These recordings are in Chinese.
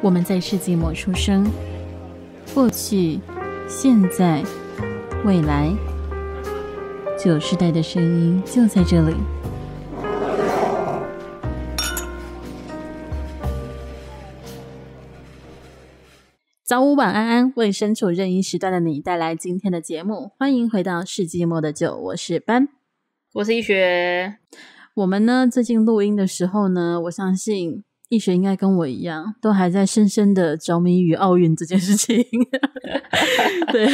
我们在世纪末出生，过去、现在、未来，九世代的声音就在这里。早午晚安安为身处任意时段的你带来今天的节目，欢迎回到世纪末的酒，我是班，我是一学。我们呢？最近录音的时候呢？我相信。易学应该跟我一样，都还在深深的着迷于奥运这件事情。对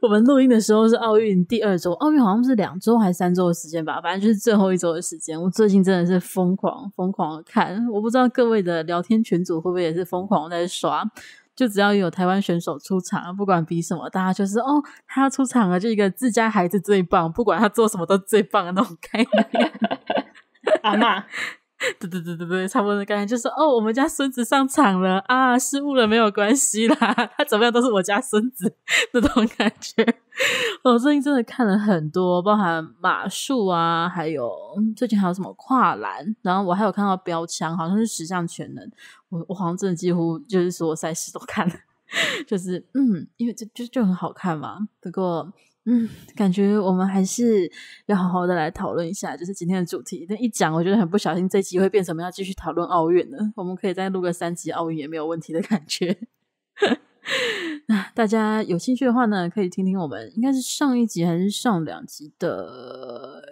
我们录音的时候是奥运第二周，奥运好像是两周还是三周的时间吧，反正就是最后一周的时间。我最近真的是疯狂疯狂看，我不知道各位的聊天群组会不会也是疯狂在刷，就只要有台湾选手出场，不管比什么，大家就是哦，他出场了，就一个自家孩子最棒，不管他做什么都最棒的那种概念，阿妈。对对对对对，差不多的感觉就是哦，我们家孙子上场了啊，失误了没有关系啦，他怎么样都是我家孙子 那种感觉。我最近真的看了很多，包含马术啊，还有最近还有什么跨栏，然后我还有看到标枪，好像是十项全能。我我好像真的几乎就是所有赛事都看了，就是嗯，因为这就就很好看嘛。不过。嗯，感觉我们还是要好好的来讨论一下，就是今天的主题。但一讲，我觉得很不小心，这集会变成我们要继续讨论奥运了。我们可以再录个三集奥运也没有问题的感觉。那大家有兴趣的话呢，可以听听我们应该是上一集还是上两集的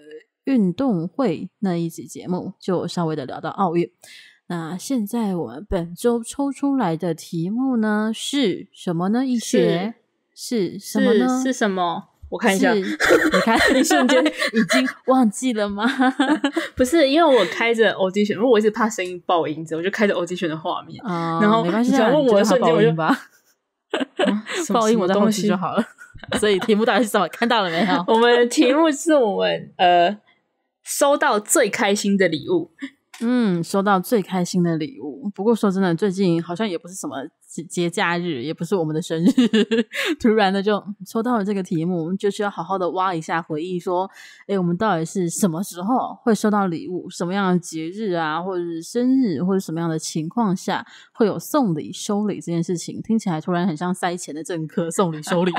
运动会那一集节目，就稍微的聊到奥运。那现在我们本周抽出来的题目呢，是什么呢？医学是什么呢？是什么？我看一下，你看，一瞬间已经忘记了吗？不是，因为我开着 o 机选，因为我一直怕声音爆音，子我就开着 o 机选的画面啊。然后没关系，问我的瞬间我就，把。爆音我的东西就好了。所以题目到底是什么？看到了没有？我们的题目是我们呃收到最开心的礼物。嗯，收到最开心的礼物。不过说真的，最近好像也不是什么节节假日，也不是我们的生日，突然的就抽到了这个题目，我们就需要好好的挖一下回忆，说，哎，我们到底是什么时候会收到礼物？什么样的节日啊，或者是生日，或者什么样的情况下会有送礼、收礼这件事情？听起来突然很像塞钱的政客送礼收礼，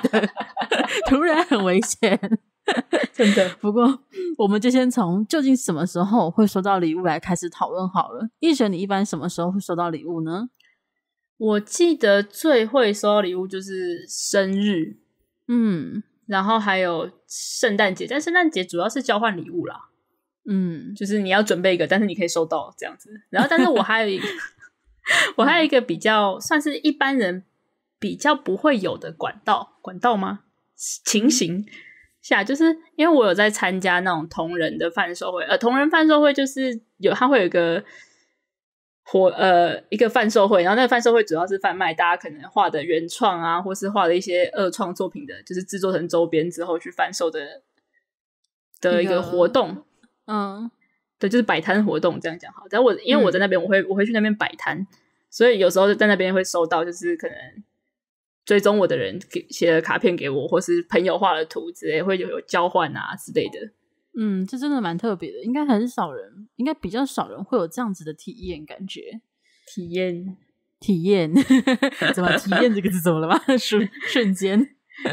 突然很危险。真的。不过，我们就先从究竟什么时候会收到礼物来开始讨论好了。一轩，你一般什么时候会收到礼物呢？我记得最会收到礼物就是生日，嗯，然后还有圣诞节，但圣诞节主要是交换礼物啦，嗯，就是你要准备一个，但是你可以收到这样子。然后，但是我还有一个，我还有一个比较算是一般人比较不会有的管道，管道吗？情形。下，就是因为我有在参加那种同人的贩售会，呃，同人贩售会就是有它会有个活，呃，一个贩售会，然后那个贩售会主要是贩卖大家可能画的原创啊，或是画的一些二创作品的，就是制作成周边之后去贩售的的一个活动，嗯，对，就是摆摊活动这样讲好。但我因为我在那边，我会我会去那边摆摊，所以有时候就在那边会收到，就是可能。追踪我的人给写了卡片给我，或是朋友画了图之类，会有有交换啊之类的。嗯，这真的蛮特别的，应该很少人，应该比较少人会有这样子的体验感觉。体验体验，怎么体验这个词怎么了吗？瞬瞬间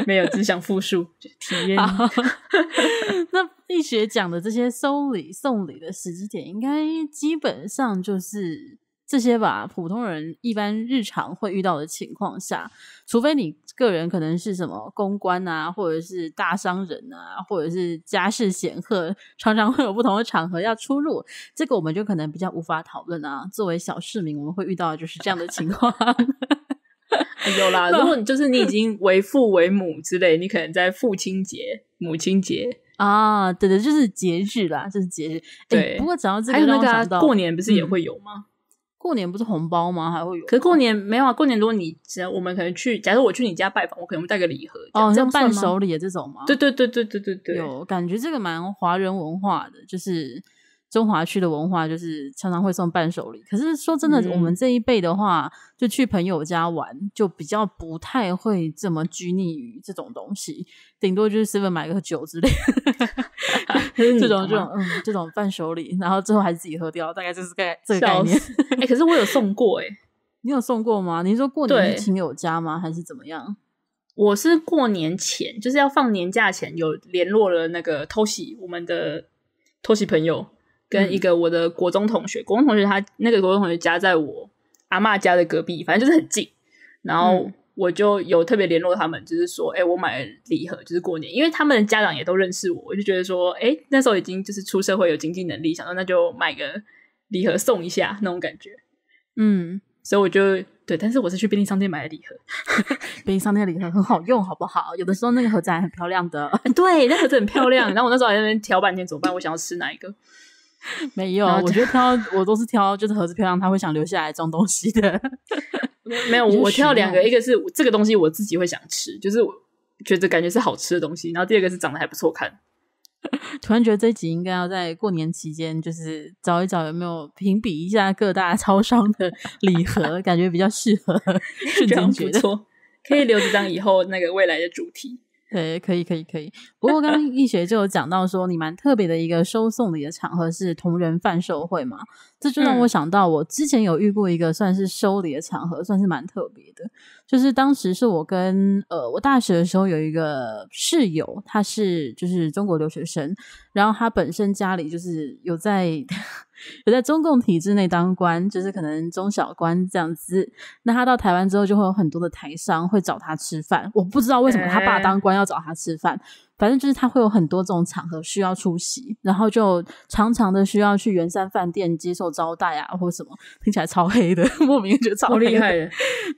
没有，只想复述体验。那毕学讲的这些收礼送礼的时机点，应该基本上就是。这些吧，普通人一般日常会遇到的情况下，除非你个人可能是什么公关啊，或者是大商人啊，或者是家世显赫，常常会有不同的场合要出入。这个我们就可能比较无法讨论啊。作为小市民，我们会遇到就是这样的情况。有啦，如果你就是你已经为父为母之类，你可能在父亲节、母亲节 啊，对对，就是节日啦，就是节日。对，不过讲到这个，让我想到过年不是也会有吗？过年不是红包吗？还会有？可过年没有啊。过年如果你，只要我们可能去，假如我去你家拜访，我可能带个礼盒，哦，像伴手礼这种吗？对对对对对对对。有感觉这个蛮华人文化的，就是中华区的文化，就是常常会送伴手礼。可是说真的，我们这一辈的话，就去朋友家玩，就比较不太会这么拘泥于这种东西，顶多就是随便买个酒之类。这种这种嗯，这种伴手礼，然后最后还是自己喝掉，大概就是概这个概念。哎，可是我有送过哎，你有送过吗？你说过年亲友家吗？还是怎么样？我是过年前，就是要放年假前，有联络了那个偷袭我们的偷袭朋友，跟一个我的国中同学。国中同学他那个国中同学家在我阿妈家的隔壁，反正就是很近。然后。我就有特别联络他们，就是说，哎，我买了礼盒，就是过年，因为他们的家长也都认识我，我就觉得说，哎，那时候已经就是出社会有经济能力，想说那就买个礼盒送一下那种感觉。嗯，所以我就对，但是我是去便利商店买的礼盒，便利商店的礼盒很好用，好不好？有的时候那个盒子还很漂亮的，对，那盒子很漂亮。然后我那时候还在那挑半天怎么办，我想要吃哪一个。没有，我觉得挑我都是挑，就是盒子漂亮，他会想留下来装东西的。没有，我挑两个，一个是这个东西我自己会想吃，就是我觉得感觉是好吃的东西。然后第二个是长得还不错看。突然觉得这集应该要在过年期间，就是找一找有没有评比一下各大超商的礼盒，感觉比较适合，非常不错，可以留着当以后那个未来的主题。对，可以，可以，可以。不过，刚刚易学就有讲到说，你蛮特别的一个收送礼的场合是同人贩售会嘛？这就让我想到，我之前有遇过一个算是收礼的场合，算是蛮特别的。就是当时是我跟呃，我大学的时候有一个室友，他是就是中国留学生，然后他本身家里就是有在。有在中共体制内当官，就是可能中小官这样子。那他到台湾之后，就会有很多的台商会找他吃饭。我不知道为什么他爸当官要找他吃饭，反正就是他会有很多这种场合需要出席，然后就常常的需要去圆山饭店接受招待啊，或什么，听起来超黑的，莫名觉得超厉害。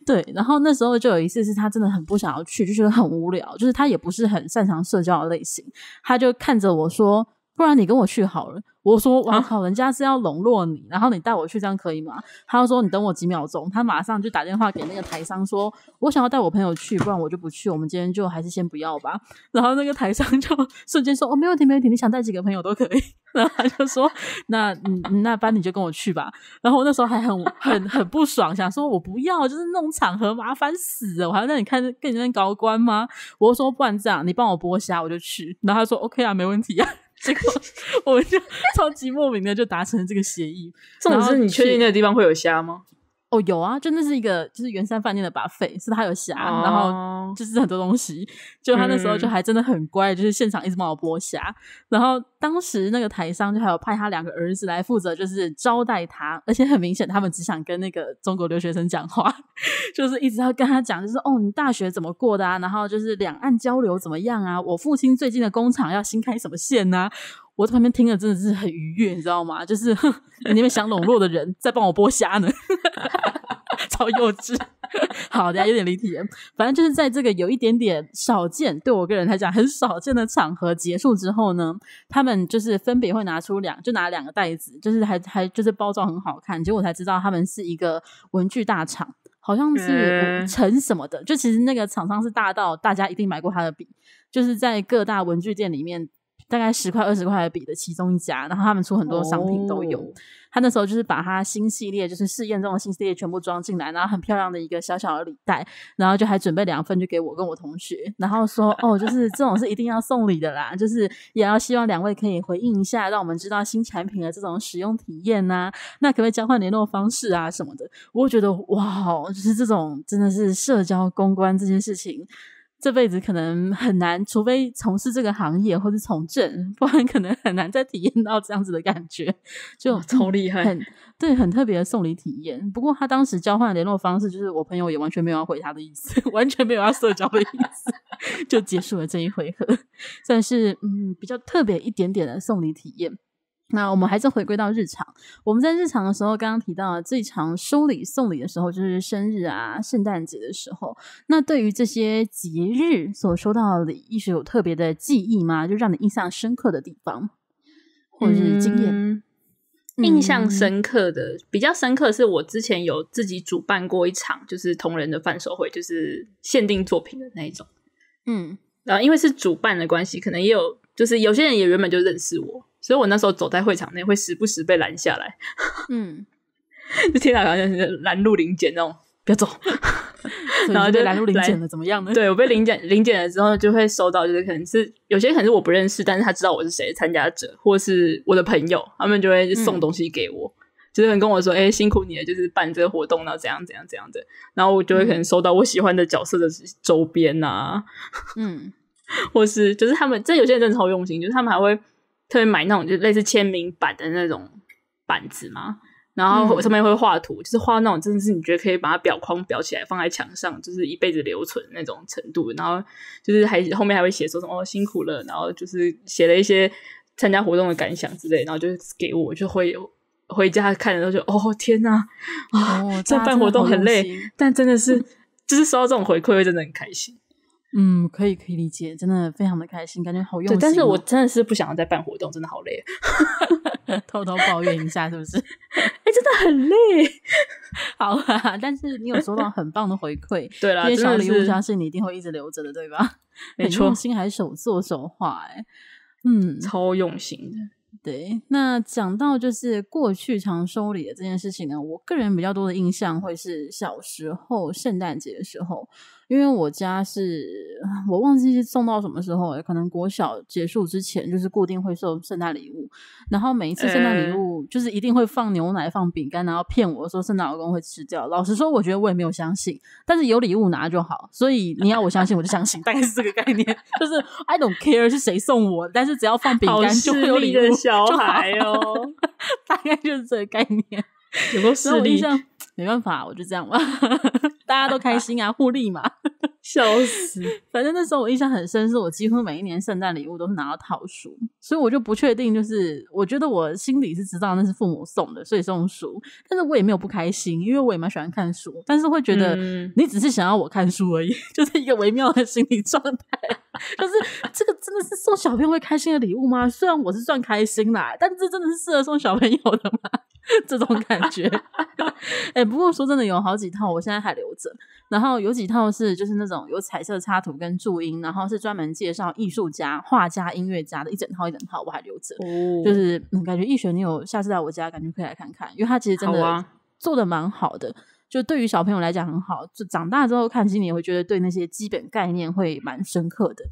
对。然后那时候就有一次是他真的很不想要去，就觉得很无聊，就是他也不是很擅长社交的类型，他就看着我说：“不然你跟我去好了。”我说：“我好，人家是要笼络你，然后你带我去，这样可以吗？”他说：“你等我几秒钟。”他马上就打电话给那个台商，说：“我想要带我朋友去，不然我就不去。我们今天就还是先不要吧。”然后那个台商就 瞬间说：“哦，没问题，没问题，你想带几个朋友都可以。”然后他就说：“那嗯，那班你就跟我去吧。”然后我那时候还很很很不爽，想说：“我不要，就是那种场合麻烦死我还要让你看更你那高官吗？”我说：“不然这样，你帮我剥虾，我就去。”然后他说：“OK 啊，没问题啊。” 结果，我们就 超级莫名的就达成了这个协议。老师，你确定那个地方会有虾吗？哦，有啊，就那是一个，就是圆山饭店的把匪，是他有虾，然后就是很多东西，就他那时候就还真的很乖，就是现场一直帮我剥虾，然后当时那个台商就还有派他两个儿子来负责，就是招待他，而且很明显他们只想跟那个中国留学生讲话，就是一直要跟他讲，就是哦，你大学怎么过的啊？然后就是两岸交流怎么样啊？我父亲最近的工厂要新开什么线啊？我在旁边听了真的是很愉悦，你知道吗？就是你们想笼络的人在帮我剥虾呢，超幼稚。好，大家有点离题。反正就是在这个有一点点少见，对我个人来讲很少见的场合结束之后呢，他们就是分别会拿出两，就拿两个袋子，就是还还就是包装很好看。结果我才知道他们是一个文具大厂，好像是成什么的。就其实那个厂商是大到大家一定买过他的笔，就是在各大文具店里面。大概十块二十块的笔的其中一家，然后他们出很多商品都有。他那时候就是把他新系列，就是试验中的新系列全部装进来，然后很漂亮的，一个小小的礼袋，然后就还准备两份，就给我跟我同学，然后说 哦，就是这种是一定要送礼的啦，就是也要希望两位可以回应一下，让我们知道新产品的这种使用体验呐。那可不可以交换联络方式啊什么的？我觉得哇，就是这种真的是社交公关这件事情。这辈子可能很难，除非从事这个行业或是从政，不然可能很难再体验到这样子的感觉。就超厉害，很对，很特别的送礼体验。不过他当时交换联络方式，就是我朋友也完全没有要回他的意思，完全没有要社交的意思，就结束了这一回合。算是嗯，比较特别一点点的送礼体验。那我们还是回归到日常。我们在日常的时候，刚刚提到最常收礼送礼的时候，就是生日啊、圣诞节的时候。那对于这些节日所收到的，一直有特别的记忆吗？就让你印象深刻的地方，或者是经验？印象深刻，的比较深刻是我之前有自己主办过一场，就是同人的贩售会，就是限定作品的那一种。嗯，然后因为是主办的关系，可能也有。就是有些人也原本就认识我，所以我那时候走在会场内会时不时被拦下来。嗯，就天到好像是拦路林检那种，要走。然后就拦路林检了，怎么样呢？对我被临检，临检了之后就会收到，就是可能是有些可能是我不认识，但是他知道我是谁的参加者，或是我的朋友，他们就会送东西给我。就是跟我说，哎，辛苦你了，就是办这个活动，了。」怎样怎样怎样的，然后我就会可能收到我喜欢的角色的周边啊，嗯。或是就是他们，真有些人真的超用心，就是他们还会特别买那种就类似签名版的那种板子嘛，然后上面会画图，就是画那种真的是你觉得可以把它裱框裱起来放在墙上，就是一辈子留存那种程度。然后就是还后面还会写说什么哦辛苦了，然后就是写了一些参加活动的感想之类，然后就给我就会有回家看的时候就哦天呐啊，这办活动很累，但真的是就是收到这种回馈会真的很开心。嗯，可以可以理解，真的非常的开心，感觉好用心。但是我真的是不想要再办活动，真的好累。偷偷抱怨一下，是不是？哎，真的很累。好啊，但是你有收到很棒的回馈，对啦，这些小礼物相信你一定会一直留着的，对吧？错，用心，还手作手画，哎，嗯，超用心的。对，那讲到就是过去常收礼的这件事情呢，我个人比较多的印象会是小时候圣诞节的时候。因为我家是 我忘记送到什么时候了，可能国小结束之前就是固定会送圣诞礼物，然后每一次圣诞礼物就是一定会放牛奶、放饼干，然后骗我说圣诞老公会吃掉。老实说，我觉得我也没有相信，但是有礼物拿就好。所以你要我相信，我就相信，大概是这个概念，就是 I don't care 是谁送我，但是只要放饼干就会有礼物，孩哦，大概就是这个概念。有没有势力，没办法，我就这样吧。大家都开心啊，互利嘛。笑死！反正那时候我印象很深，是我几乎每一年圣诞礼物都是拿到套书，所以我就不确定。就是我觉得我心里是知道那是父母送的，所以送书，但是我也没有不开心，因为我也蛮喜欢看书。但是会觉得你只是想要我看书而已，就是一个微妙的心理状态。可 是这个真的是送小朋友会开心的礼物吗？虽然我是算开心啦，但这真的是适合送小朋友的吗？这种感觉。哎，不过说真的，有好几套我现在还留着，然后有几套是就是那种。有彩色插图跟注音，然后是专门介绍艺术家、画家、音乐家的一整套一整套我还留着，就是感觉易学你有下次来我家感觉可以来看看，因为他其实真的做的蛮好的，就对于小朋友来讲很好，就长大之后看其实你也会觉得对那些基本概念会蛮深刻的。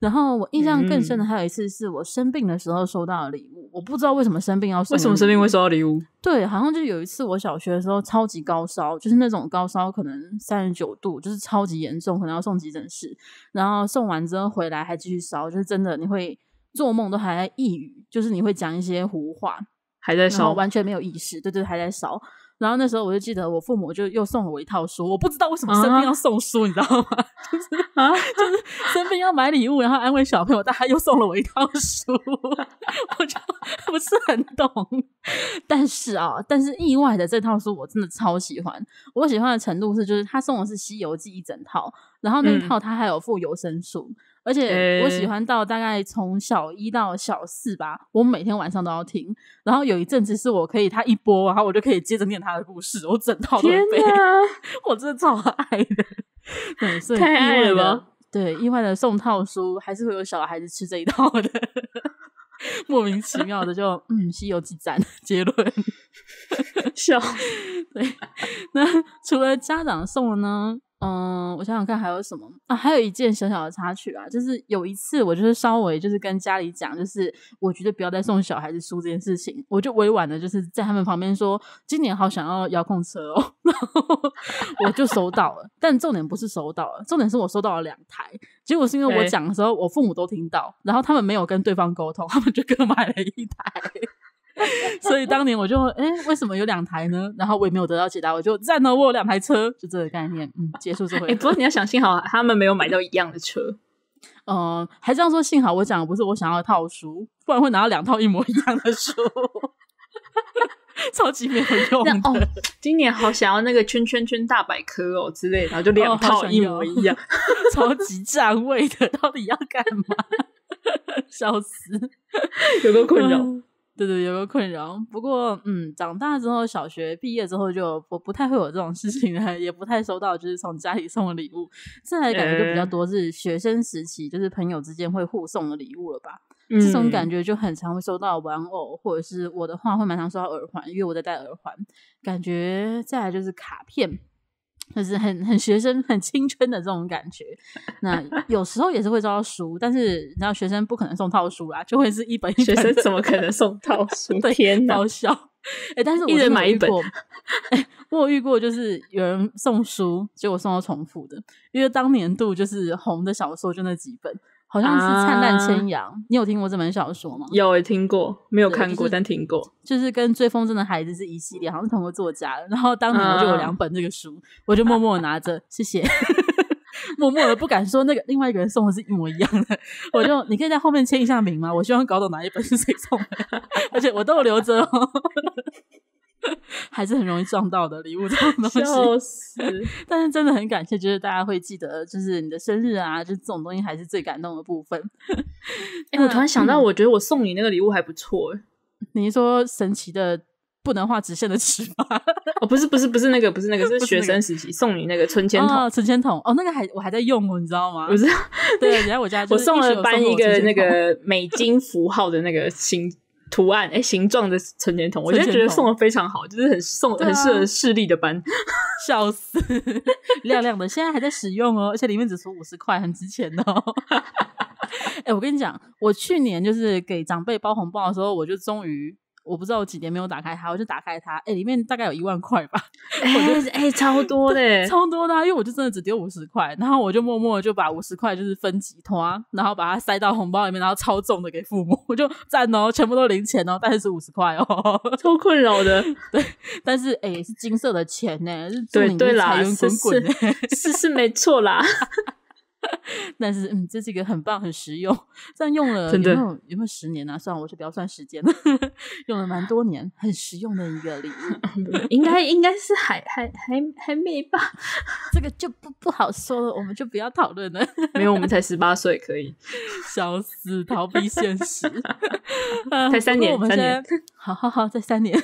然后我印象更深的还有一次是我生病的时候收到的礼物，我不知道为什么生病要送。为什么生病会收到礼物？对，好像就有一次我小学的时候超级高烧，就是那种高烧可能三十九度，就是超级严重，可能要送急诊室。然后送完之后回来还继续烧，就是真的你会做梦都还在抑郁，就是你会讲一些胡话，还在烧，完全没有意识。对对，还在烧。然后那时候我就记得，我父母就又送了我一套书，我不知道为什么生病要送书，你知道吗？就是啊，就是生病要买礼物，然后安慰小朋友，但他又送了我一套书，我就不是很懂。但是啊，但是意外的这套书，我真的超喜欢。我喜欢的程度是，就是他送的是《西游记》一整套，然后那一套他还有附有声书。而且我喜欢到大概从小一到小四吧，我每天晚上都要听。然后有一阵子是我可以他一播，然后我就可以接着念他的故事，我整套都背。天我真的超爱的！所以太爱了！对，意外的送套书，还是会有小孩子吃这一套的。莫名其妙的，就嗯，《西游记》展结论 笑。那除了家长送的呢？嗯，我想想看还有什么啊？还有一件小小的插曲啊，就是有一次，我就是稍微就是跟家里讲，就是我觉得不要再送小孩子书这件事情，我就委婉的就是在他们旁边说，今年好想要遥控车哦，然后我就收到了，但重点不是收到，了，重点是我收到了两台，结果是因为我讲的时候，我父母都听到，然后他们没有跟对方沟通，他们就各买了一台。所以当年我就哎，为什么有两台呢？然后我也没有得到解答，我就站我有两台车，就这个概念。嗯，结束这回。哎，不过你要想幸好他们没有买到一样的车。嗯，还这样说幸好我讲的不是我想要套书，不然会拿到两套一模一样的书，超级没有用。哦，今年好想要那个《圈圈圈大百科》哦之类的，就两套一模一样，超级占位的，到底要干嘛？笑死，有个困扰。对对，有个困扰。不过，嗯，长大之后，小学毕业之后，就我不太会有这种事情了，也不太收到，就是从家里送的礼物。再来感觉就比较多是学生时期，就是朋友之间会互送的礼物了吧。这种感觉就很常会收到玩偶，或者是我的话会蛮常收到耳环，因为我在戴耳环。感觉再来就是卡片。就是很很学生很青春的这种感觉，那 有时候也是会收到书，但是你知道学生不可能送套书啦，就会是一本一本。学生怎么可能送套书？对，包笑！哎，但是我本。过，我遇过就是有人送书，结果送到重复的，因为当年度就是红的小说就那几本。好像是《灿烂千阳》，你有听过这本小说吗？有，听过，没有看过，但听过，就是跟《追风筝的孩子》是一系列，好像是同个作家然后当年我就有两本这个书，我就默默拿着，谢谢，默默的不敢说那个另外一个人送的是一模一样的。我就，你可以在后面签一下名吗？我希望搞懂哪一本是谁送的，而且我都留着。还是很容易撞到的礼物这种东西，笑但是真的很感谢，就是大家会记得，就是你的生日啊，就这种东西还是最感动的部分。哎，我突然想到，我觉得我送你那个礼物还不错。你说神奇的不能画直线的尺吗？哦，不是，不是，不是那个，不是那个，是学生时期送你那个存钱筒，存钱筒。哦，那个还我还在用，哦，你知道吗？不是，对你在我家，我送了搬一个那个 美金符号的那个新。图案哎，形状的存钱筒，我就觉得送的非常好，就是很送，很适合视力的班，笑死，亮亮的，现在还在使用哦，而且里面只出五十块，很值钱哦。哎，我跟你讲，我去年就是给长辈包红包的时候，我就终于。我不知道我几年没有打开它，我就打开它，哎，里面大概有一万块吧，我就哎，超多的，超多的，因为我就真的只丢五十块，然后我就默默就把五十块就是分几团，然后把它塞到红包里面，然后超重的给父母，我就赞哦，全部都零钱哦，但是是五十块哦，超困扰的，对，但是哎，是金色的钱呢，对对啦，是是是是没错啦。但是，嗯，这是一个很棒、很实用。样用了有没有有没有十年呢？算了，我就不要算时间了。用了蛮多年，很实用的一个礼物。应该应该是还还还还没吧？这个就不不好说了，我们就不要讨论了。没有，我们才十八岁，可以。笑死，逃避现实。才三年，三年。好好好，才三年。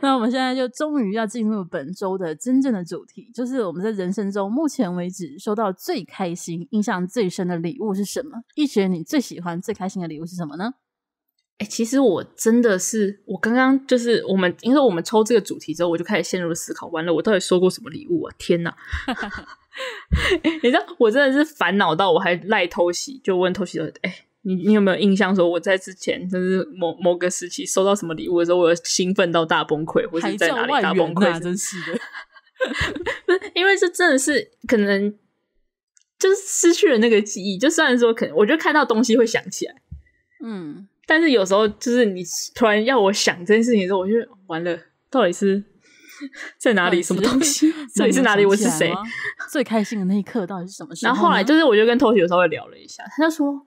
那我们现在就终于要进入本周的真正的主题，就是我们在人生中目前为止收到最。开心，印象最深的礼物是什么？一学，你最喜欢最开心的礼物是什么呢？哎，其实我真的是，我刚刚就是我们，因为我们抽这个主题之后，我就开始陷入了思考。完了，我到底收过什么礼物啊？天哪！你知道，我真的是烦恼到我还赖偷袭，就问偷袭说：“哎，你你有没有印象，说我在之前就是某某个时期收到什么礼物的时候，我兴奋到大崩溃，或者在哪里大崩溃？真是的，因为这真的是可能。”就是失去了那个记忆，就虽然说可能，我就看到东西会想起来，嗯，但是有时候就是你突然要我想这件事情的时候，我就完了，到底是 在哪里？什么东西？这里是哪里？我是谁？最开心的那一刻到底是什么？然后后来就是我就跟同学稍微聊了一下，他就说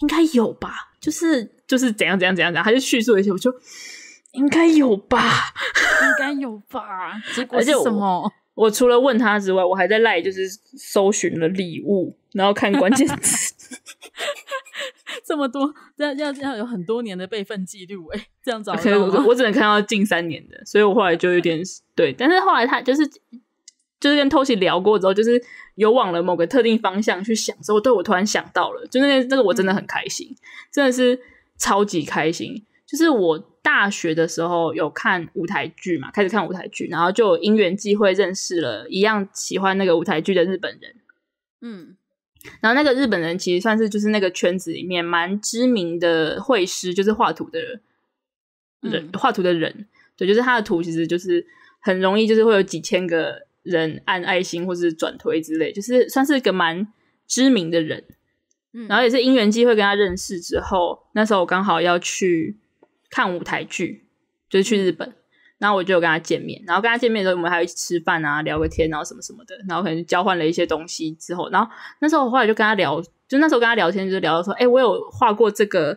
应该有吧，就是就是怎样怎样怎样怎样，他就叙述一些，我就应该有吧，应该有吧，结果什么？我除了问他之外，我还在赖，就是搜寻了礼物，然后看关键词。这么多要要要有很多年的备份记录，哎，这样找。我只能看到近三年的，所以我后来就有点对。但是后来他就是就是跟偷袭聊过之后，就是有往了某个特定方向去想之后，对我突然想到了，就那那个我真的很开心，真的是超级开心。就是我大学的时候有看舞台剧嘛，开始看舞台剧，然后就因缘际会认识了一样喜欢那个舞台剧的日本人，嗯，然后那个日本人其实算是就是那个圈子里面蛮知名的绘师，就是画图的人，画图的人，对，就是他的图其实就是很容易，就是会有几千个人按爱心或是转推之类，就是算是一个蛮知名的人，嗯，然后也是因缘际会跟他认识之后，那时候我刚好要去。看舞台剧，就是去日本，然后我就有跟他见面，然后跟他见面的时候，我们还一起吃饭啊，聊个天，然后什么什么的，然后可能交换了一些东西之后，然后那时候我后来就跟他聊，就那时候跟他聊天，就聊到说，哎，我有画过这个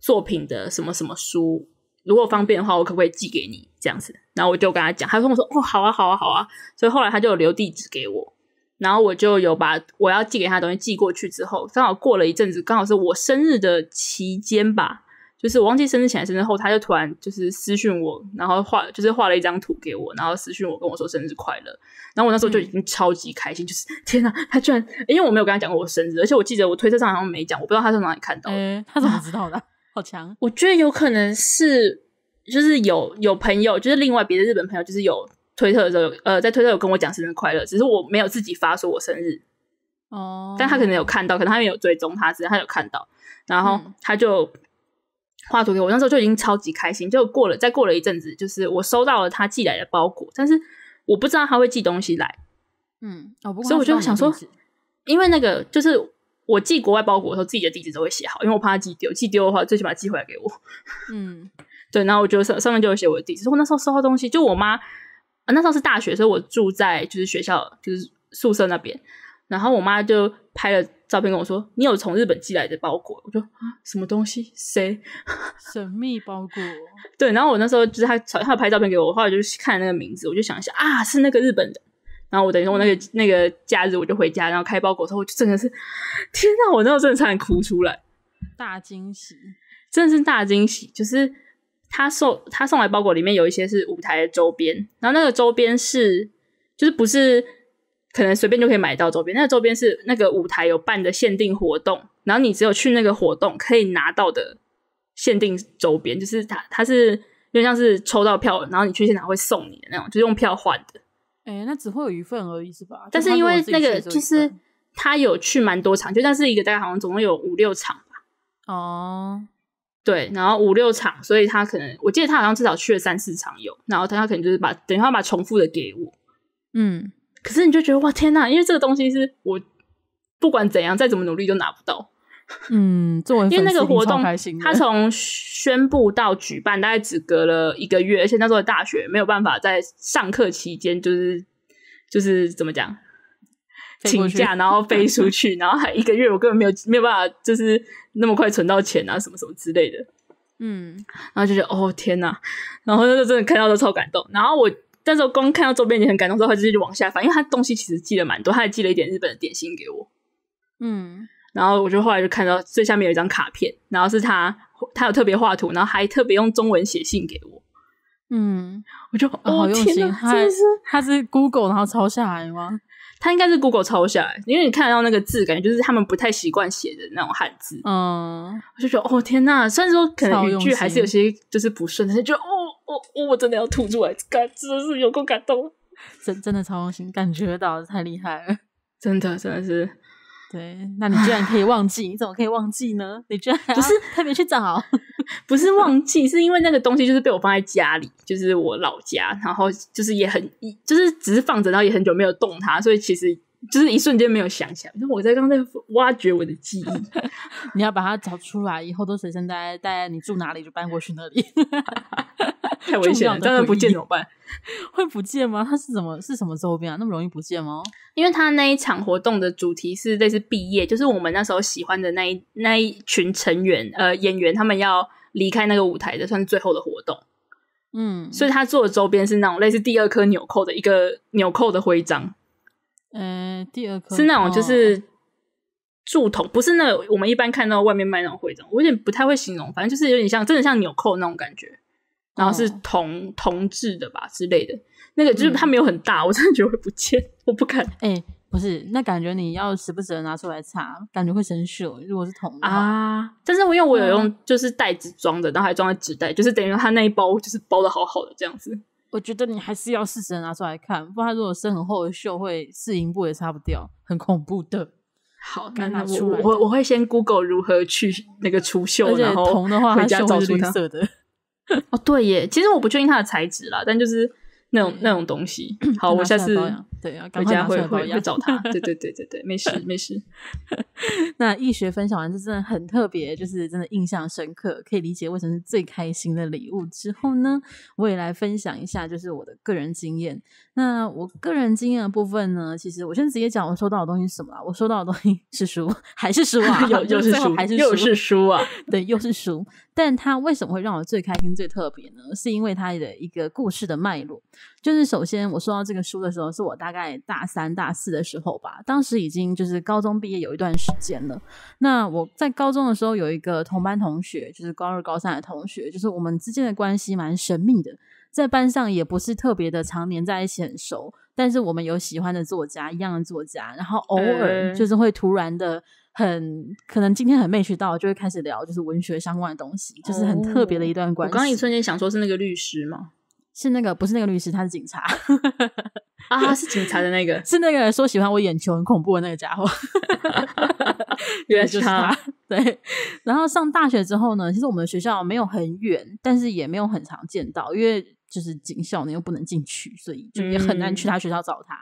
作品的什么什么书，如果方便的话，我可不可以寄给你这样子？然后我就跟他讲，他跟我说，哦，好啊，好啊，好啊，所以后来他就有留地址给我，然后我就有把我要寄给他东西寄过去之后，刚好过了一阵子，刚好是我生日的期间吧。就是我忘记生日前生日后，他就突然就是私讯我，然后画就是画了一张图给我，然后私讯我跟我说生日快乐。然后我那时候就已经超级开心，就是天哪，他居然因为我没有跟他讲过我生日，而且我记得我推特上好像没讲，我不知道他在哪里看到的，他怎么知道的？好强！我觉得有可能是就是有有朋友，就是另外别的日本朋友，就是有推特的时候，呃，在推特有跟我讲生日快乐，只是我没有自己发说我生日哦，但他可能有看到，可能他也有追踪他，是他有看到，然后他就。画图给我，那时候就已经超级开心。就过了，再过了一阵子，就是我收到了他寄来的包裹，但是我不知道他会寄东西来。嗯，哦，所以我就想说，因为那个就是我寄国外包裹的时候，自己的地址都会写好，因为我怕他寄丢。寄丢的话，最起码寄回来给我。嗯，对。然后我就上上面就有写我的地址。我那时候收到东西，就我妈，那时候是大学，所以我住在就是学校就是宿舍那边，然后我妈就拍了。照片跟我说：“你有从日本寄来的包裹。”我说：“什么东西？谁神秘包裹？” 对，然后我那时候就是他传，他拍照片给我，后来我就看那个名字，我就想一下啊，是那个日本的。然后我等于说，我那个那个假日我就回家，然后开包裹之时候，我就真的是天哪！我那时候真的点哭出来，大惊喜，真的是大惊喜。就是他送他送来包裹里面有一些是舞台的周边，然后那个周边是就是不是。可能随便就可以买到周边，那是周边是那个舞台有办的限定活动，然后你只有去那个活动可以拿到的限定周边，就是它，它是因为像是抽到票，然后你去现场会送你的那种，就用票换的。哎，那只会有一份而已是吧？但是因为那个，就是他有去蛮多场，就但是一个大概好像总共有五六场吧。哦，对，然后五六场，所以他可能我记得他好像至少去了三四场有，然后他他可能就是把等一下把重复的给我，嗯。可是你就觉得哇天呐，因为这个东西是我不管怎样再怎么努力都拿不到。嗯，作因为那个活动，他从宣布到举办大概只隔了一个月，而且那时候大学没有办法在上课期间就是就是怎么讲请假，然后飞出去，然后还一个月我根本没有没有办法，就是那么快存到钱啊什么什么之类的。嗯，然后就觉得哦天呐，然后就真的看到都超感动，然后我。但是，我光看到周边，你很感动之后，他直接就往下翻，因为他东西其实寄了蛮多，他还寄了一点日本的点心给我。嗯，然后我就后来就看到最下面有一张卡片，然后是他，他有特别画图，然后还特别用中文写信给我。嗯，我就哦，天哪，他是他是 Google 然后抄下来吗？他应该是 Google 抄下来，因为你看到那个字，感觉就是他们不太习惯写的那种汉字。嗯，我就觉得哦，天呐，虽然说可能语句还是有些就是不顺，但是就哦。我我真的要吐出来，感真的是有够感动，真真的超用心，感觉到太厉害了，真的真的是，对，那你居然可以忘记？你怎么可以忘记呢？你居然不是 特别去找，不是忘记，是因为那个东西就是被我放在家里，就是我老家，然后就是也很，就是只是放着，然后也很久没有动它，所以其实就是一瞬间没有想起来。那我在刚才挖掘我的记忆，你要把它找出来，以后都随身带，带你住哪里就搬过去那里。太危险，了，当然不见怎么办？会不见吗？他是怎么是什么周边啊？那么容易不见吗？因为他那一场活动的主题是类似毕业，就是我们那时候喜欢的那一那一群成员呃演员他们要离开那个舞台的，算是最后的活动。嗯，所以他做的周边是那种类似第二颗纽扣的一个纽扣的徽章。嗯，第二颗是那种就是柱头，不是那我们一般看到外面卖那种徽章。我有点不太会形容，反正就是有点像真的像纽扣那种感觉。然后是铜铜制的吧之类的，那个就是它没有很大，我真的觉得不见，我不敢。哎，不是，那感觉你要时不时拿出来擦，感觉会生锈。如果是铜啊，但是我因为我有用就是袋子装的，然后还装在纸袋，就是等于它那一包就是包的好好的这样子。我觉得你还是要试时拿出来看，不然如果生很厚的锈，会试银布也擦不掉，很恐怖的。好，那我我我会先 Google 如何去那个除锈，然后铜的话它家找色的。哦，对耶，其实我不确定它的材质啦，但就是那种那种东西。好，我下次对啊，回家会会找他。对对对对对，没事没事。那易学分享完，这真的很特别，就是真的印象深刻，可以理解为什么是最开心的礼物。之后呢，我也来分享一下，就是我的个人经验。那我个人经验部分呢，其实我先直接讲我收到的东西是什么啊？我收到的东西是书，还是书啊？又又是书，还是又是书啊？对，又是书。但它为什么会让我最开心、最特别呢？是因为它的一个故事的脉络。就是首先，我收到这个书的时候，是我大概大三、大四的时候吧。当时已经就是高中毕业有一段时间了。那我在高中的时候，有一个同班同学，就是高二、高三的同学，就是我们之间的关系蛮神秘的，在班上也不是特别的常年在一起很熟，但是我们有喜欢的作家一样的作家，然后偶尔就是会突然的。很可能今天很没学到，就会开始聊就是文学相关的东西，就是很特别的一段关系。我刚一瞬间想说是那个律师吗？是那个不是那个律师，他是警察 啊，是警察的那个，是那个说喜欢我眼球很恐怖的那个家伙，原来就是他。对，然后上大学之后呢，其实我们学校没有很远，但是也没有很常见到，因为。就是警校，你又不能进去，所以就也很难去他学校找他。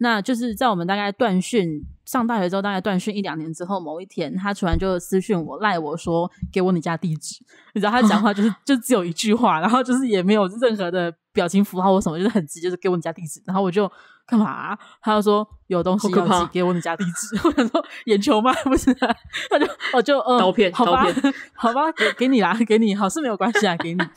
那就是在我们大概断讯上大学之后，大概断讯一两年之后，某一天他突然就私讯我，赖我说给我你家地址。你知道他讲话就是 就只有一句话，然后就是也没有任何的表情符号或什么，就是很急，就是给我你家地址。然后我就。干嘛？他就说有东西要寄给我你家地址。我想说眼球吗？不是。他就我就嗯，刀片，刀片，好吧，给给你啦，给你，好是没有关系啊，给你。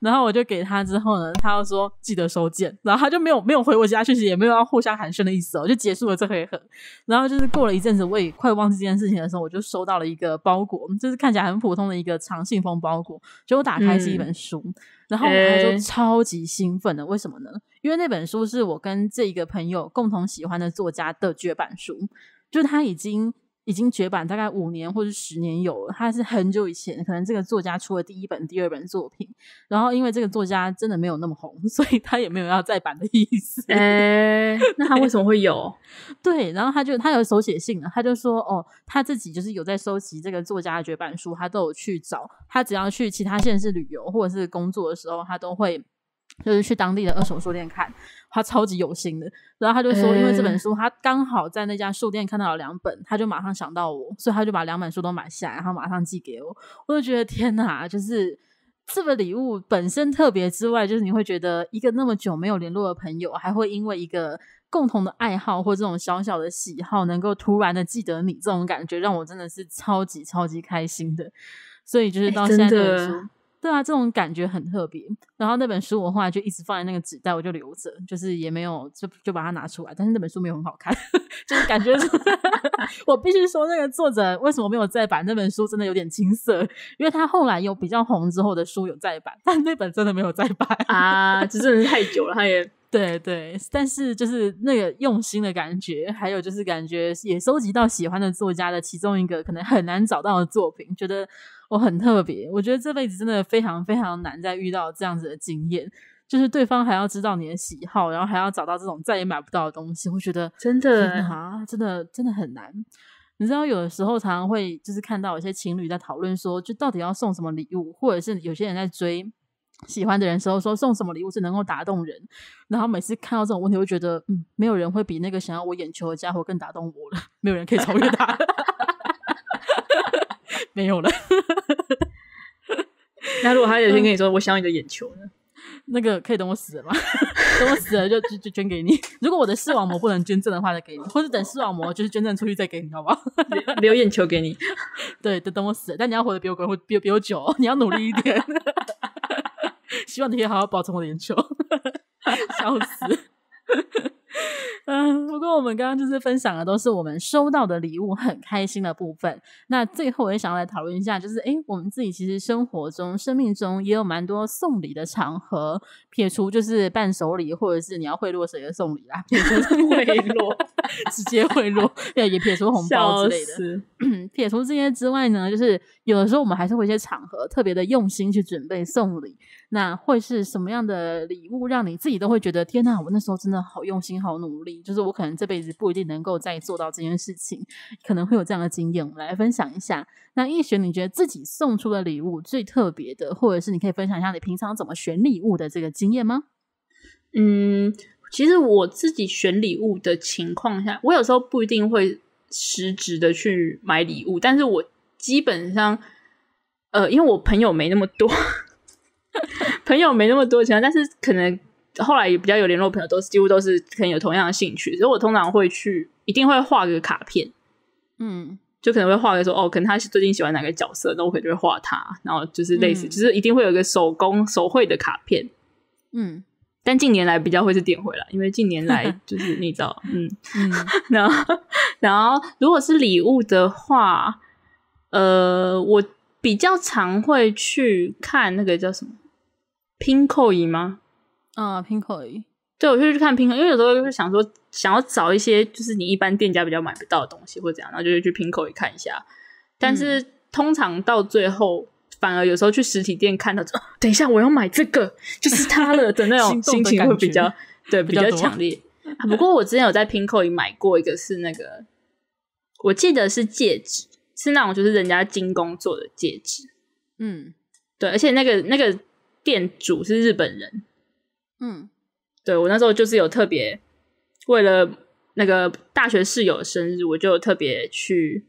然后我就给他之后呢，他又说记得收件。然后他就没有没有回我家息，也没有要互相寒暄的意思，就结束了这回合。然后就是过了一阵子，我也快忘记这件事情的时候，我就收到了一个包裹，就是看起来很普通的一个长信封包裹，就果打开是一本书。然后我就超级兴奋的，为什么呢？因为那本书是我跟这一个朋友共同喜欢的作家的绝版书，就是他已经。已经绝版大概五年或者十年有了，他是很久以前可能这个作家出了第一本、第二本作品。然后因为这个作家真的没有那么红，所以他也没有要再版的意思。哎，那他为什么会有？对，然后他就他有手写信了，他就说：“哦，他自己就是有在收集这个作家的绝版书，他都有去找。他只要去其他县市旅游或者是工作的时候，他都会。”就是去当地的二手书店看，他超级有心的。然后他就说，因为这本书，他刚好在那家书店看到了两本，他就马上想到我，所以他就把两本书都买下，然后马上寄给我。我就觉得天哪，就是这个礼物本身特别之外，就是你会觉得一个那么久没有联络的朋友，还会因为一个共同的爱好或这种小小的喜好，能够突然的记得你，这种感觉让我真的是超级超级开心的。所以就是到现在。对啊，这种感觉很特别。然后那本书我后来就一直放在那个纸袋，我就留着，就是也没有就就把它拿出来。但是那本书没有很好看，就是感觉 我必须说那个作者为什么没有再版那本书，真的有点青涩。因为他后来有比较红之后的书有再版，但那本真的没有再版啊，这真的太久了，他也。对对，但是就是那个用心的感觉，还有就是感觉也收集到喜欢的作家的其中一个可能很难找到的作品，觉得我很特别。我觉得这辈子真的非常非常难再遇到这样子的经验，就是对方还要知道你的喜好，然后还要找到这种再也买不到的东西，我觉得真的啊，真的真的很难。你知道，有的时候常常会就是看到有些情侣在讨论说，就到底要送什么礼物，或者是有些人在追。喜欢的人时候说送什么礼物是能够打动人，然后每次看到这种问题，就觉得嗯，没有人会比那个想要我眼球的家伙更打动我了，没有人可以超越他，没有了。那如果他有天跟你说我想要你的眼球呢？那个可以等我死了吗？等我死了就就就捐给你。如果我的视网膜不能捐赠的话，再给你，或者等视网膜就是捐赠出去再给你，好不好？留眼球给你，对，等等我死，但你要活得比我更活，比比我久，你要努力一点。希望你可以好好保存我的眼球，笑死。嗯，不过我们刚刚就是分享的都是我们收到的礼物很开心的部分。那最后我也想要来讨论一下，就是哎，我们自己其实生活中、生命中也有蛮多送礼的场合。撇除就是伴手礼，或者是你要贿赂谁的送礼啊，撇除贿赂，直接贿赂，对，也撇除红包之类的。撇除这些之外呢，就是有的时候我们还是会一些场合特别的用心去准备送礼。那会是什么样的礼物，让你自己都会觉得天呐，我那时候真的好用心。好努力，就是我可能这辈子不一定能够再做到这件事情，可能会有这样的经验，我们来分享一下。那易璇，你觉得自己送出的礼物最特别的，或者是你可以分享一下你平常怎么选礼物的这个经验吗？嗯，其实我自己选礼物的情况下，我有时候不一定会实质的去买礼物，但是我基本上，呃，因为我朋友没那么多，朋友没那么多，钱，但是可能。后来也比较有联络朋友，都是几乎都是可能有同样的兴趣，所以我通常会去，一定会画个卡片，嗯，就可能会画个说，哦，可能他最近喜欢哪个角色，那我可能就会画他，然后就是类似，就是一定会有一个手工手绘的卡片，嗯，但近年来比较会是点回来，因为近年来 就是你知嗯嗯，然后然后如果是礼物的话，呃，我比较常会去看那个叫什么拼扣仪吗？啊，拼口宜，对我就去看 n 口 o 因为有时候就是想说想要找一些就是你一般店家比较买不到的东西或怎样，然后就 i 去 k 口里看一下。但是通常到最后，反而有时候去实体店看到，等一下我要买这个就是它了 的那种心情会 比较对比较强烈。不过我之前有在 k 口里买过一个，是那个我记得是戒指，是那种就是人家精工做的戒指。嗯，对，而且那个那个店主是日本人。嗯，对我那时候就是有特别为了那个大学室友的生日，我就特别去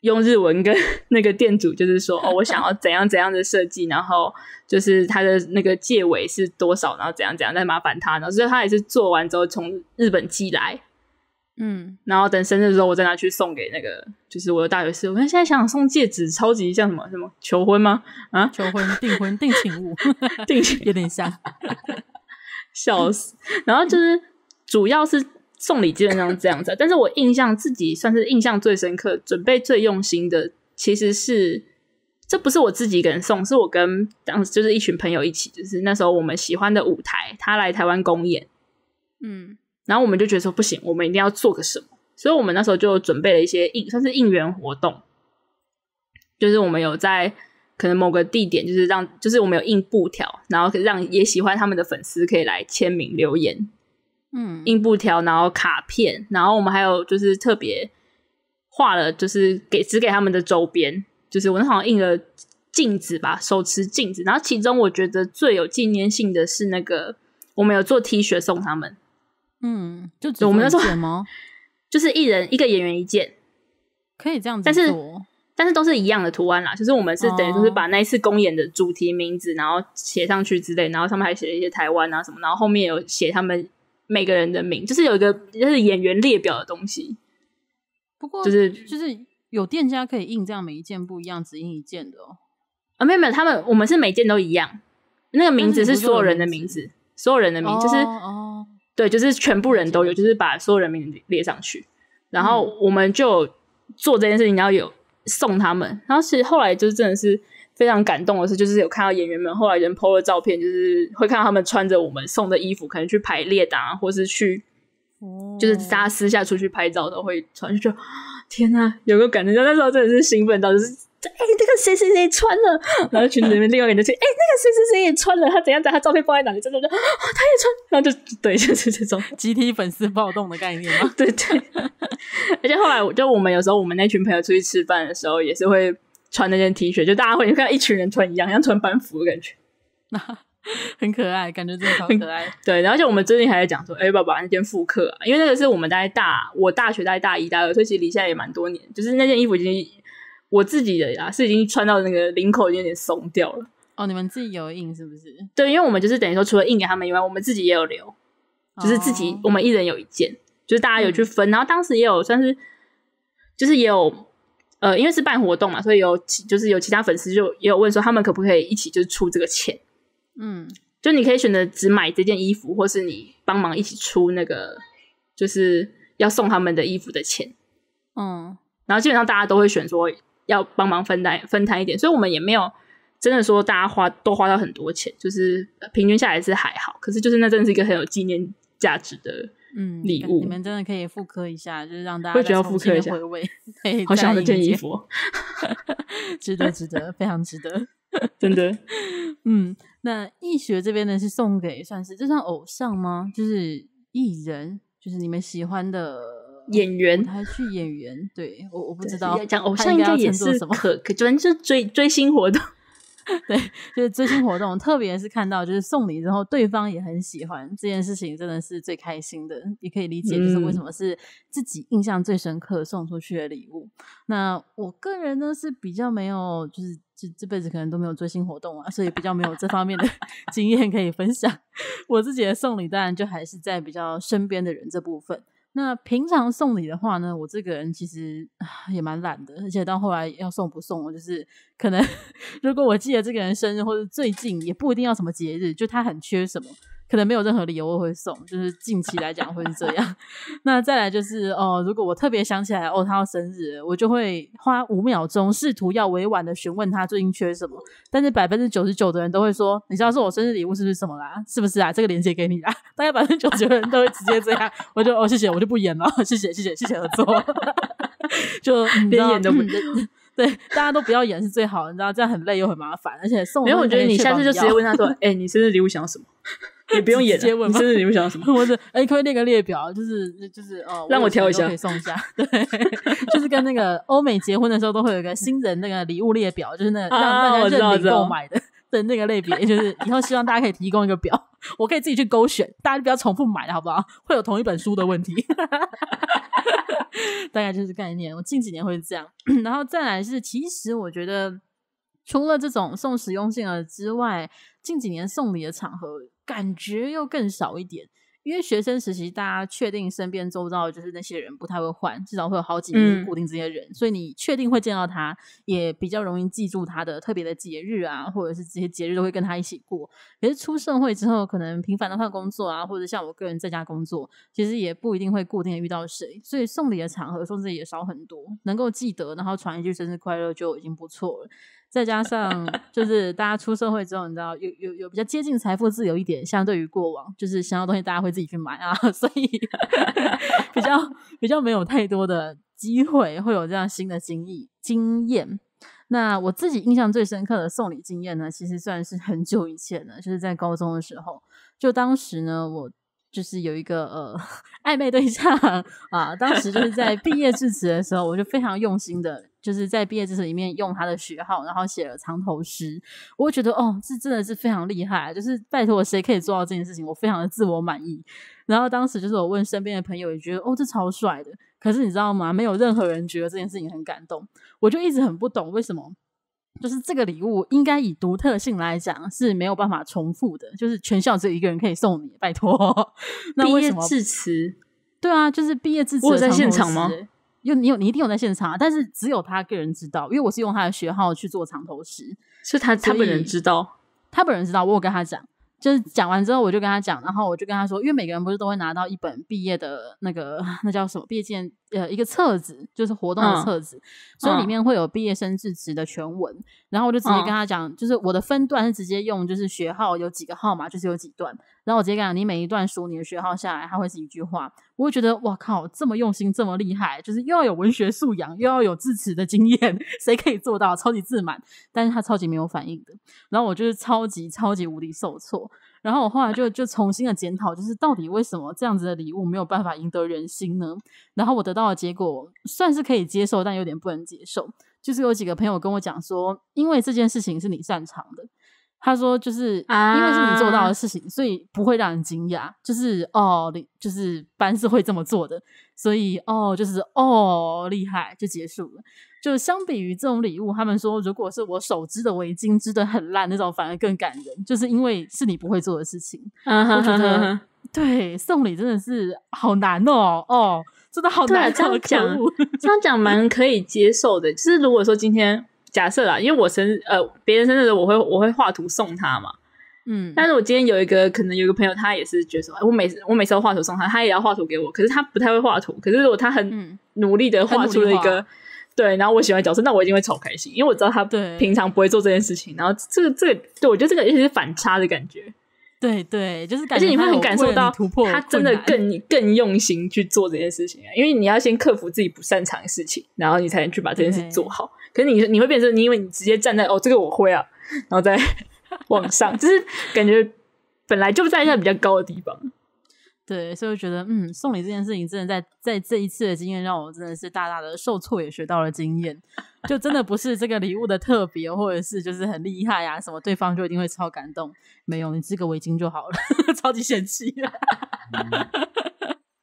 用日文跟 那个店主，就是说哦，我想要怎样怎样的设计，然后就是他的那个借尾是多少，然后怎样怎样，再麻烦他，然后所以他也是做完之后从日本寄来。嗯，然后等生日的时候，我再拿去送给那个，就是我的大学室友。我现在想想送戒指，超级像什么什么求婚吗？啊，求婚、订婚、定情物，定情有点像，笑死。然后就是主要是送礼，基本上是这样子。但是我印象自己算是印象最深刻、准备最用心的，其实是这不是我自己一个人送，是我跟当时就是一群朋友一起，就是那时候我们喜欢的舞台，他来台湾公演，嗯。然后我们就觉得说不行，我们一定要做个什么，所以我们那时候就准备了一些应算是应援活动，就是我们有在可能某个地点，就是让就是我们有印布条，然后让也喜欢他们的粉丝可以来签名留言，嗯，印布条，然后卡片，然后我们还有就是特别画了，就是给只给他们的周边，就是我好像印了镜子吧，手持镜子，然后其中我觉得最有纪念性的是那个，我们有做 T 恤送他们。嗯，就我们那时候 就是一人一个演员一件，可以这样，子，但是但是都是一样的图案啦。就是我们是等于就是把那一次公演的主题名字，然后写上去之类，然后上面还写了一些台湾啊什么，然后后面有写他们每个人的名，就是有一个就是演员列表的东西。不过就是就是有店家可以印这样每一件不一样，只印一件的哦。啊，没有没有，他们我们是每件都一样，那个名字是所有人的名字，所有人的名就是。对，就是全部人都有，就是把所有人名列上去，然后我们就做这件事情，然后有送他们。然后其实后来就是真的是非常感动的事，就是有看到演员们后来人 PO 了照片，就是会看到他们穿着我们送的衣服，可能去排列啊，或是去，就是大家私下出去拍照都会穿就天哪，有个感觉？那时候真的是兴奋到就是。哎，那个谁谁谁穿了，然后群里面另外一个人说：“哎，那个谁谁谁也穿了，他怎样？他他照片放在哪里？就就哦、他也穿，然后就对，就是这种集体粉丝暴动的概念嘛。对对，而且后来我就我们有时候我们那群朋友出去吃饭的时候，也是会穿那件 T 恤，就大家会你看一群人穿一样，像穿班服的感觉，很可爱，感觉真的好可爱。对，然后就我们最近还在讲说，哎，爸爸那件复刻？因为那个是我们在大，我大学在大一、大二，所以其实离现在也蛮多年，就是那件衣服已经。”我自己的呀，是已经穿到那个领口有点松掉了。哦，你们自己有印是不是？对，因为我们就是等于说，除了印给他们以外，我们自己也有留，就是自己我们一人有一件，就是大家有去分。然后当时也有算是，就是也有呃，因为是办活动嘛，所以有就是有其他粉丝就也有问说，他们可不可以一起就出这个钱？嗯，就你可以选择只买这件衣服，或是你帮忙一起出那个就是要送他们的衣服的钱。嗯，然后基本上大家都会选说。要帮忙分担分摊一点，所以我们也没有真的说大家花都花到很多钱，就是平均下来是还好。可是就是那真是一个很有纪念价值的嗯礼物，你们真的可以复刻一下，就是让大家会得要复刻一下，回味。好想那件衣服，值得值得非常值得，真的。嗯，那易学这边呢是送给算是就算偶像吗？就是艺人，就是你们喜欢的。演员，还去演员，对我我不知道。讲偶像应该也是可可，主 要是追追星活动，对，就是追星活动。特别是看到就是送礼之后，对方也很喜欢这件事情，真的是最开心的。也可以理解，就是为什么是自己印象最深刻送出去的礼物。那我个人呢是比较没有，就是这这辈子可能都没有追星活动啊，所以比较没有这方面的 经验可以分享。我自己的送礼当然就还是在比较身边的人这部分。那平常送礼的话呢，我这个人其实也蛮懒的，而且到后来要送不送，我就是可能 如果我记得这个人生日，或者最近也不一定要什么节日，就他很缺什么。可能没有任何理由我会送，就是近期来讲会是这样。那再来就是哦，如果我特别想起来哦，他要生日，我就会花五秒钟试图要委婉的询问他最近缺什么，但是百分之九十九的人都会说：“你知道是我生日礼物是不是什么啦？是不是啊？这个链接给你啊！”大概百分之九十九的人都会直接这样，我就哦，谢谢，我就不演了，谢谢谢谢谢谢合作，就连演都不能。对，大家都不要演是最好的，你知道这样很累又很麻烦，而且送。没有，我觉得你下次就直接问他说：“哎，你生日礼物想要什么？你不用演。生日礼物想要什么？或者哎，可以列个列表，就是就是哦，让我挑一下，可以送一下。对，就是跟那个欧美结婚的时候都会有一个新人那个礼物列表，就是那个让大家认领购买的。”的那个类别，就是以后希望大家可以提供一个表，我可以自己去勾选，大家不要重复买了，好不好？会有同一本书的问题，大概就是概念。我近几年会是这样，然后再来是，其实我觉得除了这种送实用性的之外，近几年送礼的场合感觉又更少一点。因为学生时期，大家确定身边周遭就是那些人不太会换，至少会有好几年固定这些人，所以你确定会见到他，也比较容易记住他的特别的节日啊，或者是这些节日都会跟他一起过。可是出社会之后，可能频繁的换工作啊，或者像我个人在家工作，其实也不一定会固定的遇到谁，所以送礼的场合送己也少很多，能够记得，然后传一句生日快乐就已经不错了。再加上，就是大家出社会之后，你知道有有有比较接近财富自由一点，相对于过往，就是想要东西大家会自己去买啊，所以比较比较没有太多的机会会有这样新的经历经验，那我自己印象最深刻的送礼经验呢，其实算是很久以前了，就是在高中的时候，就当时呢我。就是有一个呃 暧昧对象啊，当时就是在毕业致辞的时候，我就非常用心的，就是在毕业致辞里面用他的学号，然后写了藏头诗。我觉得哦，这真的是非常厉害，就是拜托谁可以做到这件事情，我非常的自我满意。然后当时就是我问身边的朋友，也觉得哦，这超帅的。可是你知道吗？没有任何人觉得这件事情很感动，我就一直很不懂为什么。就是这个礼物，应该以独特性来讲是没有办法重复的，就是全校只有一个人可以送你，拜托。那为什么？毕业致辞？对啊，就是毕业致辞。我在现场吗？有你有，你一定有在现场，但是只有他个人知道，因为我是用他的学号去做长头诗，是他他本人知道，他本人知道，我有跟他讲。就是讲完之后，我就跟他讲，然后我就跟他说，因为每个人不是都会拿到一本毕业的那个 那叫什么毕业证，呃，一个册子，就是活动的册子，所以里面会有毕业生致辞的全文。然后我就直接跟他讲，就是我的分段是直接用，就是学号有几个号码，就是有几段。然后我直接讲，你每一段书，你的学号下来，它会是一句话，我会觉得哇靠，这么用心，这么厉害，就是又要有文学素养，又要有自持的经验，谁可以做到？超级自满，但是他超级没有反应的。然后我就是超级超级无力受挫。然后我后来就就重新的检讨，就是到底为什么这样子的礼物没有办法赢得人心呢？然后我得到的结果算是可以接受，但有点不能接受，就是有几个朋友跟我讲说，因为这件事情是你擅长的。他说：“就是因为是你做到的事情，所以不会让人惊讶。就是哦，就是班是会这么做的，所以哦，就是哦，厉害就结束了。就相比于这种礼物，他们说如果是我手织的围巾织的很烂，那种反而更感人，就是因为是你不会做的事情。我觉得对送礼真的是好难哦，哦，真的好难。这样讲，这样讲蛮可以接受的。就是如果说今天。”假设啦，因为我生呃别人生日时我会我会画图送他嘛，嗯，但是我今天有一个可能有一个朋友他也是觉得说，我每我每次都画图送他，他也要画图给我，可是他不太会画图，可是如果他很努力的画出了一个，对，然后我喜欢角色，那我一定会超开心，因为我知道他平常不会做这件事情，然后这个这个对我觉得这个也是反差的感觉，对对，就是而且你会很感受到他真的更更用心去做这件事情，因为你要先克服自己不擅长的事情，然后你才能去把这件事做好。可是你你会变成你以为你直接站在哦这个我会啊，然后再 往上，就是感觉本来就站在比较高的地方，对，所以我觉得嗯，送礼这件事情真的在在这一次的经验让我真的是大大的受挫，也学到了经验，就真的不是这个礼物的特别或者是就是很厉害啊什么，对方就一定会超感动，没有，你织个围巾就好了，超级嫌弃。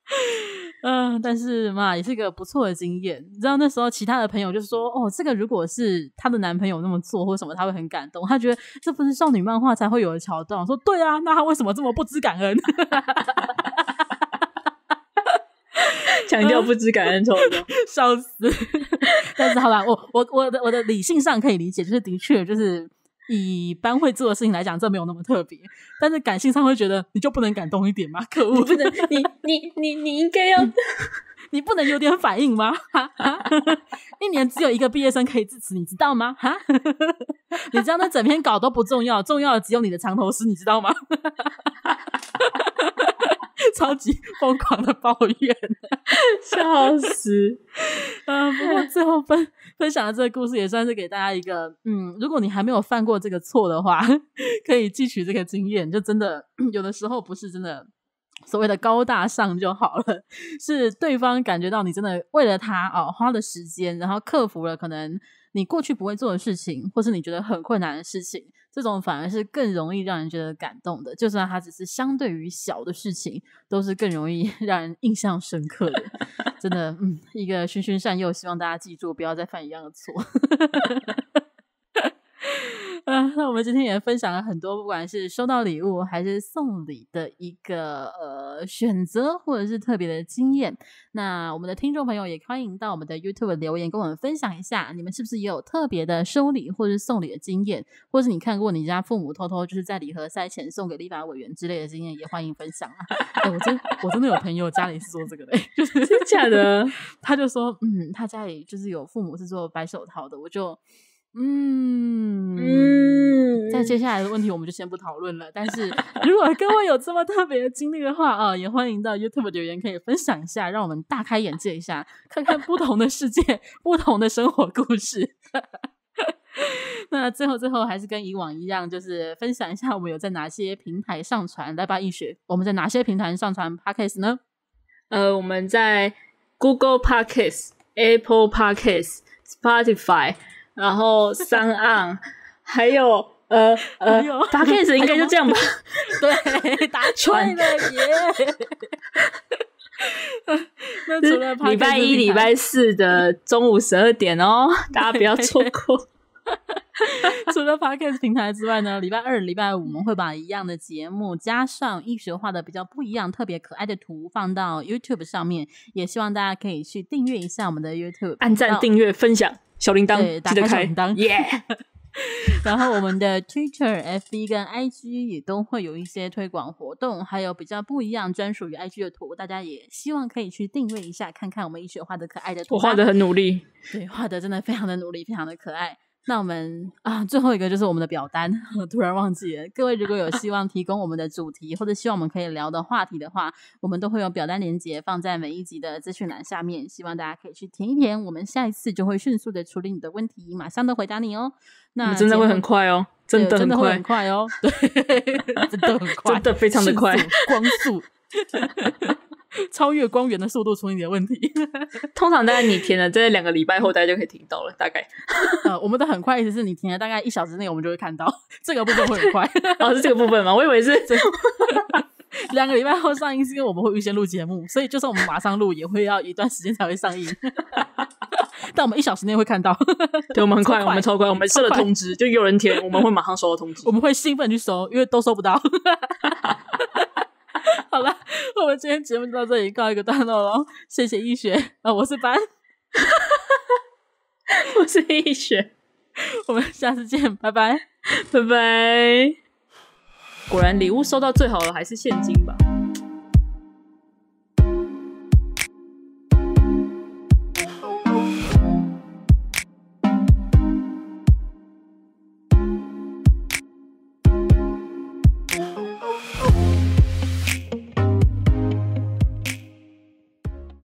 嗯，但是嘛，也是个不错的经验。你知道那时候其他的朋友就说：“哦，这个如果是她的男朋友那么做或什么，她会很感动。她觉得这不是少女漫画才会有的桥段。”说：“对啊，那她为什么这么不知感恩？” 强调不知感恩程 笑死。但是好吧，我我我的我的理性上可以理解，就是的确就是。以班会做的事情来讲，这没有那么特别。但是感性上会觉得，你就不能感动一点吗？可恶！你你你你应该要，你不能有点反应吗？一年只有一个毕业生可以致辞，你知道吗？哈，你知道那整篇稿都不重要，重要的只有你的长头诗，你知道吗？超级疯狂的抱怨，笑死！不过最后分分享的这个故事也算是给大家一个，嗯，如果你还没有犯过这个错的话，可以汲取这个经验。就真的有的时候不是真的所谓的高大上就好了，是对方感觉到你真的为了他哦花的时间，然后克服了可能。你过去不会做的事情，或是你觉得很困难的事情，这种反而是更容易让人觉得感动的。就算它只是相对于小的事情，都是更容易 让人印象深刻的。真的，嗯，一个循循善诱，希望大家记住，不要再犯一样的错。啊，那我们今天也分享了很多，不管是收到礼物还是送礼的一个呃选择，或者是特别的经验。那我们的听众朋友也欢迎到我们的 YouTube 留言，跟我们分享一下，你们是不是也有特别的收礼或者是送礼的经验，或是你看过你家父母偷偷就是在礼盒塞钱送给立法委员之类的经验，也欢迎分享啊。我真我真的有朋友家里是做这个的，真的假的？他就说，嗯，他家里就是有父母是做白手套的，我就。嗯，在接下来的问题，我们就先不讨论了。但是如果各位有这么特别的经历的话，哦，也欢迎到 YouTube 留言，可以分享一下，让我们大开眼界一下，看看不同的世界，不同的生活故事。那最后，最后还是跟以往一样，就是分享一下我们有在哪些平台上传《来吧，易雪，我们在哪些平台上传 Podcast 呢？呃，我们在 Google Podcast、Apple Podcast、Spotify。然后三岸，还有呃呃，八 K 应该就这样吧。对，打穿 了耶！是礼拜一、礼拜四的中午十二点哦，大家不要错过。除了 podcast 平台之外呢，礼拜二、礼拜五我们会把一样的节目加上易雪画的比较不一样、特别可爱的图放到 YouTube 上面，也希望大家可以去订阅一下我们的 YouTube，按赞、订阅、分享小铃铛，记得开铃铛，耶！然后我们的 Twitter、FB 跟 IG 也都会有一些推广活动，还有比较不一样、专属于 IG 的图，大家也希望可以去订阅一下，看看我们易雪画的可爱的图，我画的很努力，对，画的真的非常的努力，非常的可爱。那我们啊，最后一个就是我们的表单，我 突然忘记了。各位如果有希望提供我们的主题，或者希望我们可以聊的话题的话，我们都会有表单链接放在每一集的资讯栏下面，希望大家可以去填一填。我们下一次就会迅速的处理你的问题，马上都回答你哦。那真的会很快哦，真的真的会很快哦，对，真的很快 真的非常的快，光速。超越光源的速度出一点问题，通常大概你填了，这两个礼拜后大家就可以听到了，大概。呃，我们的很快意思是你填了大概一小时内，我们就会看到这个部分会很快。哦，是这个部分吗？我以为是这。两个礼拜后上映是因为我们会预先录节目，所以就算我们马上录，也会要一段时间才会上映。但我们一小时内会看到。对我们很快，我们超快，我们设了通知，就有人填，我们会马上收到通知。我们会兴奋去收，因为都收不到。好了，我们今天节目就到这里告一个段落喽。谢谢易学啊，我是班，我是易学，我们下次见，拜拜，拜拜。果然，礼物收到最好的还是现金吧。